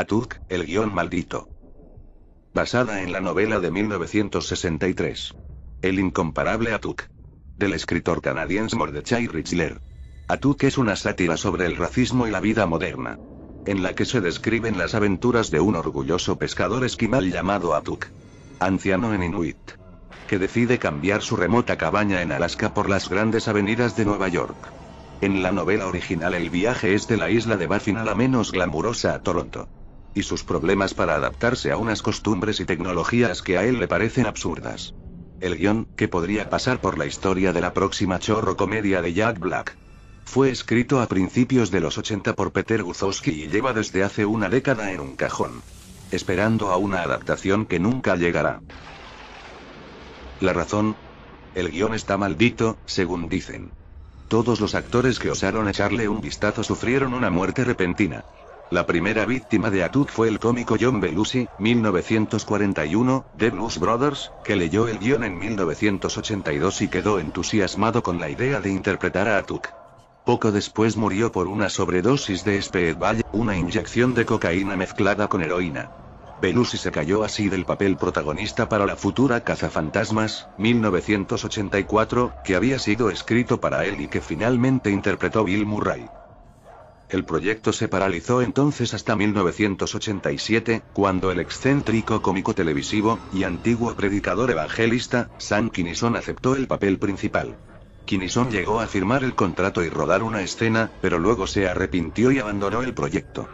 Atuk, el guión maldito. Basada en la novela de 1963. El incomparable Atuk. Del escritor canadiense Mordechai Richler. Atuk es una sátira sobre el racismo y la vida moderna. En la que se describen las aventuras de un orgulloso pescador esquimal llamado Atuk. Anciano en Inuit. Que decide cambiar su remota cabaña en Alaska por las grandes avenidas de Nueva York. En la novela original el viaje es de la isla de Baffin a la menos glamurosa a Toronto y sus problemas para adaptarse a unas costumbres y tecnologías que a él le parecen absurdas. El guión, que podría pasar por la historia de la próxima chorro comedia de Jack Black. Fue escrito a principios de los 80 por Peter Guzowski y lleva desde hace una década en un cajón. Esperando a una adaptación que nunca llegará. La razón. El guión está maldito, según dicen. Todos los actores que osaron echarle un vistazo sufrieron una muerte repentina. La primera víctima de Atuk fue el cómico John Belushi, 1941, de Blues Brothers, que leyó el guión en 1982 y quedó entusiasmado con la idea de interpretar a Atuk. Poco después murió por una sobredosis de Speedball, una inyección de cocaína mezclada con heroína. Belushi se cayó así del papel protagonista para la futura Cazafantasmas, 1984, que había sido escrito para él y que finalmente interpretó Bill Murray. El proyecto se paralizó entonces hasta 1987, cuando el excéntrico cómico televisivo, y antiguo predicador evangelista, Sam Kinison aceptó el papel principal. Kinison llegó a firmar el contrato y rodar una escena, pero luego se arrepintió y abandonó el proyecto.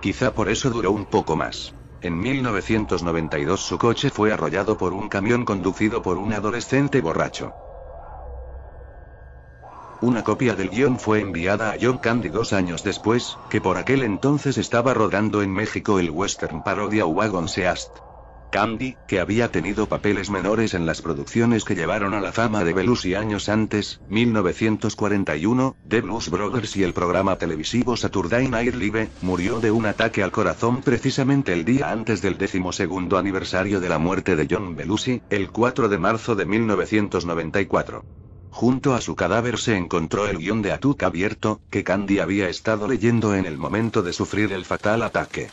Quizá por eso duró un poco más. En 1992 su coche fue arrollado por un camión conducido por un adolescente borracho. Una copia del guión fue enviada a John Candy dos años después, que por aquel entonces estaba rodando en México el western parodia Wagon Seast. Candy, que había tenido papeles menores en las producciones que llevaron a la fama de Belushi años antes, 1941, The Blues Brothers y el programa televisivo Saturday Night Live, murió de un ataque al corazón precisamente el día antes del decimosegundo aniversario de la muerte de John Belushi, el 4 de marzo de 1994. Junto a su cadáver se encontró el guión de Atuk abierto, que Candy había estado leyendo en el momento de sufrir el fatal ataque.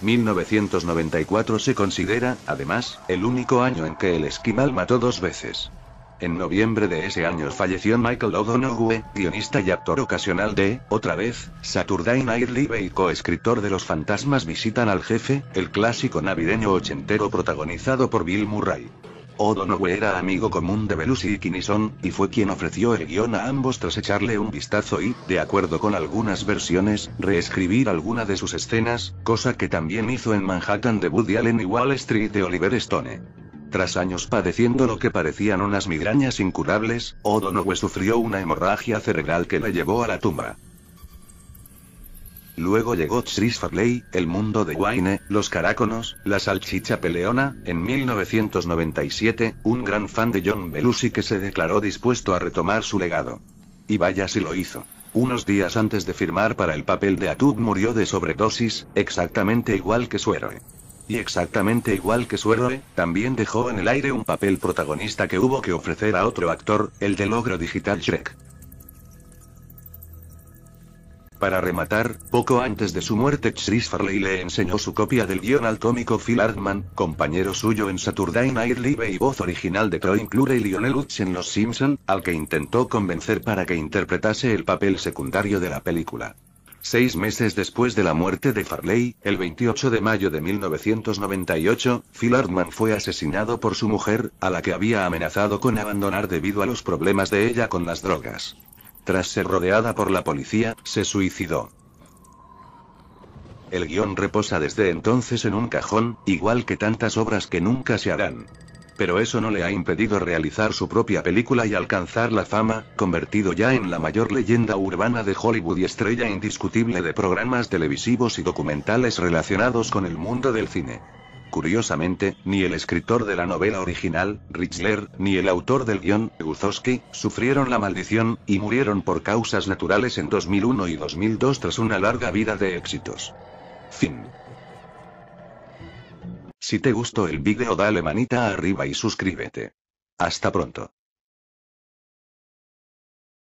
1994 se considera, además, el único año en que el esquimal mató dos veces. En noviembre de ese año falleció Michael O'Donoghue, guionista y actor ocasional de, otra vez, Saturday Night Live y coescritor de Los Fantasmas Visitan al Jefe, el clásico navideño ochentero protagonizado por Bill Murray. O'Donoghue era amigo común de Belushi y Kinison, y fue quien ofreció el guión a ambos tras echarle un vistazo y, de acuerdo con algunas versiones, reescribir alguna de sus escenas, cosa que también hizo en Manhattan de Woody Allen y Wall Street de Oliver Stone. Tras años padeciendo lo que parecían unas migrañas incurables, O'Donoghue sufrió una hemorragia cerebral que le llevó a la tumba. Luego llegó Chris Farley, El mundo de Wayne, Los Caráconos, La salchicha peleona, en 1997, un gran fan de John Belushi que se declaró dispuesto a retomar su legado. Y vaya si lo hizo. Unos días antes de firmar para el papel de Atuk murió de sobredosis, exactamente igual que su héroe. Y exactamente igual que su héroe, también dejó en el aire un papel protagonista que hubo que ofrecer a otro actor, el del ogro digital Shrek. Para rematar, poco antes de su muerte Chris Farley le enseñó su copia del guion al cómico Phil Hartman, compañero suyo en Saturday Night Live y voz original de Troy Clure y Lionel Lutz en Los Simpson, al que intentó convencer para que interpretase el papel secundario de la película. Seis meses después de la muerte de Farley, el 28 de mayo de 1998, Phil Hartman fue asesinado por su mujer, a la que había amenazado con abandonar debido a los problemas de ella con las drogas. Tras ser rodeada por la policía, se suicidó. El guión reposa desde entonces en un cajón, igual que tantas obras que nunca se harán. Pero eso no le ha impedido realizar su propia película y alcanzar la fama, convertido ya en la mayor leyenda urbana de Hollywood y estrella indiscutible de programas televisivos y documentales relacionados con el mundo del cine. Curiosamente, ni el escritor de la novela original, Richler, ni el autor del guión, Guzowski, sufrieron la maldición, y murieron por causas naturales en 2001 y 2002 tras una larga vida de éxitos. Fin. Si te gustó el vídeo dale manita arriba y suscríbete. Hasta pronto.